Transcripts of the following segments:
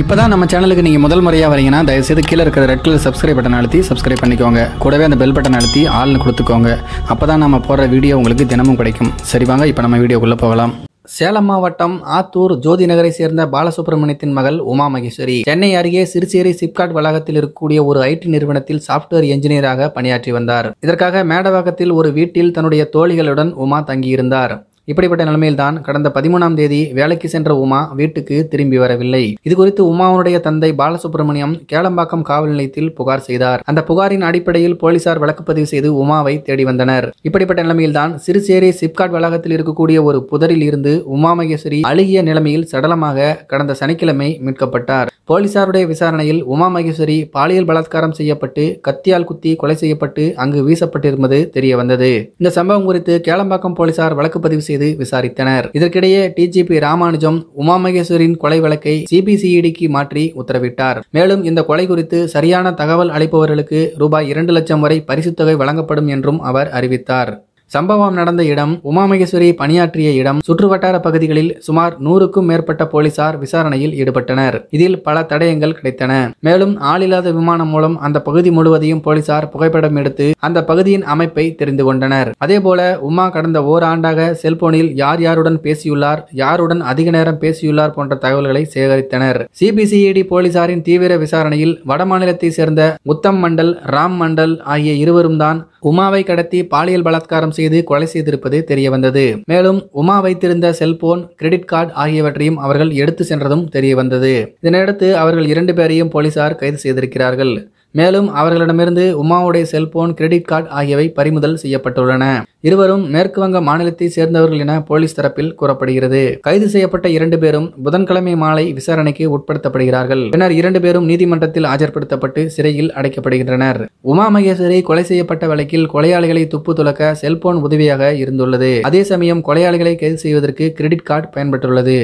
இப்போ தான் நம்ம சேனலுக்கு நீங்கள் முதல் முறையாக வரீங்கன்னா தயவுசெய்து கீழே இருக்கிற ரெட் கலர் சப்ஸ்கிரைப் பட்டன் அழுத்தி சப்ஸ்கிரைப் பண்ணிக்கோங்க கூடவே அந்த பெல் பட்டன் அழுத்தி ஆள்னு கொடுத்துக்கோங்க அப்போ தான் நம்ம போடுற வீடியோ உங்களுக்கு தினமும் கிடைக்கும் சரி வாங்க இப்போ நம்ம வீடியோக்குள்ளே போகலாம் சேலம் மாவட்டம் ஆத்தூர் ஜோதி நகரை சேர்ந்த பாலசுப்ரமணியத்தின் மகள் உமா மகேஸ்வரி சென்னை அருகே சிறுசேரி சிப்காட் வளாகத்தில் இருக்கக்கூடிய ஒரு ஐடி நிறுவனத்தில் சாப்ட்வேர் என்ஜினியராக பணியாற்றி வந்தார் இதற்காக மேடவாக்கத்தில் ஒரு வீட்டில் தன்னுடைய தோழிகளுடன் உமா தங்கியிருந்தார் இப்படிப்பட்ட நிலைமையில்தான் கடந்த பதிமூணாம் தேதி வேலைக்கு சென்ற உமா வீட்டுக்கு திரும்பி வரவில்லை இது குறித்து உமாவுடைய தந்தை பாலசுப்ரமணியம் கேளம்பாக்கம் காவல் நிலையத்தில் புகார் செய்தார் அந்த புகாரின் அடிப்படையில் போலீசார் வழக்குப்பதிவு செய்து உமாவை தேடி வந்தனர் இப்படிப்பட்ட நிலைமையில்தான் சிறுசேரி சிப்காட் வளாகத்தில் இருக்கக்கூடிய ஒரு புதரில் இருந்து உமா மகேஸ்வரி அழுகிய நிலைமையில் சடலமாக கடந்த சனிக்கிழமை மீட்கப்பட்டார் போலீசாருடைய விசாரணையில் உமா மகேஸ்வரி பாலியல் பலாத்காரம் செய்யப்பட்டு கத்தியால் குத்தி கொலை செய்யப்பட்டு அங்கு வீசப்பட்டிருந்தது தெரிய வந்தது இந்த சம்பவம் குறித்து கேளம்பாக்கம் போலீசார் வழக்கு பதிவு செய்து செய்து விசாரித்தனர் இதற்கிடையே டிஜிபி ராமானுஜம் உமா மகேஸ்வரின் கொலை வழக்கை சிபிசிஇடிக்கு மாற்றி உத்தரவிட்டார் மேலும் இந்த கொலை குறித்து சரியான தகவல் அளிப்பவர்களுக்கு ரூபாய் இரண்டு லட்சம் வரை பரிசுத்தொகை வழங்கப்படும் என்றும் அவர் அறிவித்தார் சம்பவம் நடந்த இடம் உமாமகேஸ்வரி பணியாற்றிய இடம் சுற்றுவட்டார பகுதிகளில் சுமார் நூறுக்கும் மேற்பட்ட போலீசார் விசாரணையில் ஈடுபட்டனர் இதில் பல தடயங்கள் கிடைத்தன மேலும் ஆளில்லாத விமானம் மூலம் அந்த பகுதி முழுவதையும் போலீசார் புகைப்படம் எடுத்து அந்த பகுதியின் அமைப்பை தெரிந்து கொண்டனர் அதேபோல உமா கடந்த ஓராண்டாக செல்போனில் யார் யாருடன் பேசியுள்ளார் யாருடன் அதிக நேரம் பேசியுள்ளார் போன்ற தகவல்களை சேகரித்தனர் சிபிசிஐடி போலீசாரின் தீவிர விசாரணையில் வடமாநிலத்தை சேர்ந்த முத்தம் மண்டல் ராம் மண்டல் ஆகிய இருவரும் தான் உமாவை கடத்தி பாலியல் பலாத்காரம் செய்து கொலை செய்திருப்பது தெரியவந்தது மேலும் உமா வைத்திருந்த செல்போன் கிரெடிட் கார்டு ஆகியவற்றையும் அவர்கள் எடுத்து சென்றதும் தெரியவந்தது இதனையடுத்து அவர்கள் இரண்டு பேரையும் போலீசார் கைது செய்திருக்கிறார்கள் மேலும் அவர்களிடமிருந்து உமாவுடைய செல்போன் கிரெடிட் கார்டு ஆகியவை பறிமுதல் செய்யப்பட்டுள்ளன இருவரும் மேற்குவங்க மாநிலத்தை சேர்ந்தவர்கள் என போலீஸ் தரப்பில் கூறப்படுகிறது கைது செய்யப்பட்ட இரண்டு பேரும் புதன்கிழமை மாலை விசாரணைக்கு உட்படுத்தப்படுகிறார்கள் பின்னர் இரண்டு பேரும் நீதிமன்றத்தில் ஆஜர்படுத்தப்பட்டு சிறையில் அடைக்கப்படுகின்றனர் உமா மகேஸ்வரி கொலை செய்யப்பட்ட வழக்கில் கொலையாளிகளை துப்பு துளக்க செல்போன் உதவியாக இருந்துள்ளது அதே சமயம் கொலையாளிகளை கைது செய்வதற்கு கிரெடிட் கார்டு பயன்பட்டுள்ளது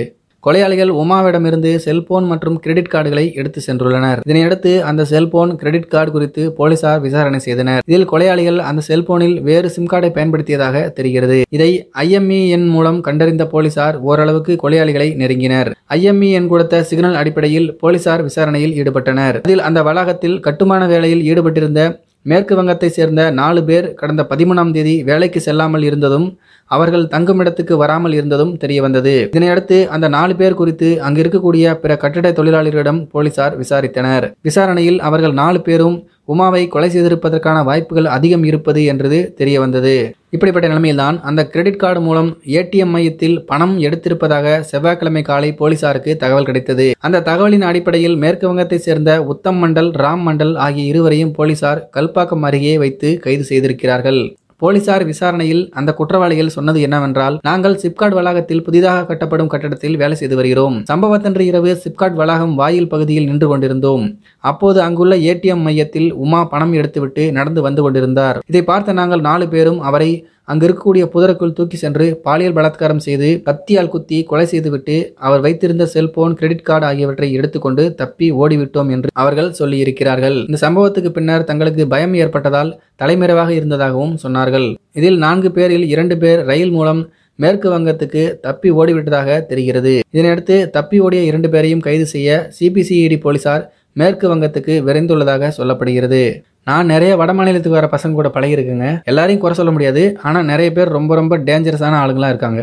கொலையாளிகள் உமாவிடமிருந்து செல்போன் மற்றும் கிரெடிட் கார்டுகளை எடுத்து சென்றுள்ளனர் இதனையடுத்து அந்த செல்போன் கிரெடிட் கார்டு குறித்து போலீசார் விசாரணை செய்தனர் இதில் கொலையாளிகள் அந்த செல்போனில் வேறு சிம் கார்டை பயன்படுத்தியதாக தெரிகிறது இதை ஐஎம்இ மூலம் கண்டறிந்த போலீசார் ஓரளவுக்கு கொலையாளிகளை நெருங்கினர் ஐஎம்இ கொடுத்த சிக்னல் அடிப்படையில் போலீசார் விசாரணையில் ஈடுபட்டனர் அதில் அந்த வளாகத்தில் கட்டுமான வேலையில் ஈடுபட்டிருந்த மேற்கு வங்கத்தை சேர்ந்த நாலு பேர் கடந்த பதிமூணாம் தேதி வேலைக்கு செல்லாமல் இருந்ததும் அவர்கள் தங்கும் இடத்துக்கு வராமல் இருந்ததும் தெரிய வந்தது இதனையடுத்து அந்த நாலு பேர் குறித்து அங்கு இருக்கக்கூடிய பிற கட்டிட தொழிலாளர்களிடம் போலீசார் விசாரித்தனர் விசாரணையில் அவர்கள் நாலு பேரும் உமாவை கொலை செய்திருப்பதற்கான வாய்ப்புகள் அதிகம் இருப்பது என்றது தெரிய வந்தது இப்படிப்பட்ட நிலைமையில்தான் அந்த கிரெடிட் கார்டு மூலம் ஏடிஎம் மையத்தில் பணம் எடுத்திருப்பதாக செவ்வாய்க்கிழமை காலை போலீசாருக்கு தகவல் கிடைத்தது அந்த தகவலின் அடிப்படையில் மேற்கு வங்கத்தைச் சேர்ந்த உத்தம் மண்டல் ராம் மண்டல் ஆகிய இருவரையும் போலீசார் கல்பாக்கம் அருகே வைத்து கைது செய்திருக்கிறார்கள் போலீசார் விசாரணையில் அந்த குற்றவாளிகள் சொன்னது என்னவென்றால் நாங்கள் சிப்காட் வளாகத்தில் புதிதாக கட்டப்படும் கட்டடத்தில் வேலை செய்து வருகிறோம் சம்பவத்தன்று இரவு சிப்காட் வளாகம் வாயில் பகுதியில் நின்று கொண்டிருந்தோம் அப்போது அங்குள்ள ஏடிஎம் மையத்தில் உமா பணம் எடுத்துவிட்டு நடந்து வந்து கொண்டிருந்தார் இதை பார்த்த நாங்கள் நாலு பேரும் அவரை அங்கு இருக்கக்கூடிய புதருக்குள் தூக்கி சென்று பாலியல் பலாத்காரம் செய்து கத்தியால் குத்தி கொலை செய்துவிட்டு அவர் வைத்திருந்த செல்போன் கிரெடிட் கார்டு ஆகியவற்றை எடுத்துக்கொண்டு தப்பி ஓடிவிட்டோம் என்று அவர்கள் சொல்லியிருக்கிறார்கள் இந்த சம்பவத்துக்கு பின்னர் தங்களுக்கு பயம் ஏற்பட்டதால் தலைமறைவாக இருந்ததாகவும் சொன்னார்கள் இதில் நான்கு பேரில் இரண்டு பேர் ரயில் மூலம் மேற்கு வங்கத்துக்கு தப்பி ஓடிவிட்டதாக தெரிகிறது இதனையடுத்து தப்பி ஓடிய இரண்டு பேரையும் கைது செய்ய சிபிசிஇடி e போலீசார் மேற்கு வங்கத்துக்கு விரைந்துள்ளதாக சொல்லப்படுகிறது நான் நிறைய வட மாநிலத்துக்கு வர பசங்க கூட பழகிருக்குங்க எல்லாரையும் குறை சொல்ல முடியாது ஆனால் நிறைய பேர் ரொம்ப ரொம்ப டேஞ்சரஸான ஆளுங்களாக இருக்காங்க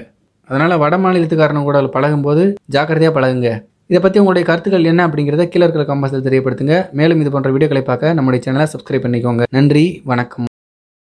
அதனால் வட மாநிலத்துக்காரனும் கூட பழகும்போது ஜாக்கிரதையாக பழகுங்க இதை பற்றி உங்களுடைய கருத்துக்கள் என்ன அப்படிங்கிறத கீழே இருக்கிற கம்பாசத்தில் தெரியப்படுத்துங்க மேலும் இது போன்ற வீடியோக்களை பார்க்க நம்முடைய சேனலை சப்ஸ்கிரைப் பண்ணிக்கோங்க நன்றி வணக்கம்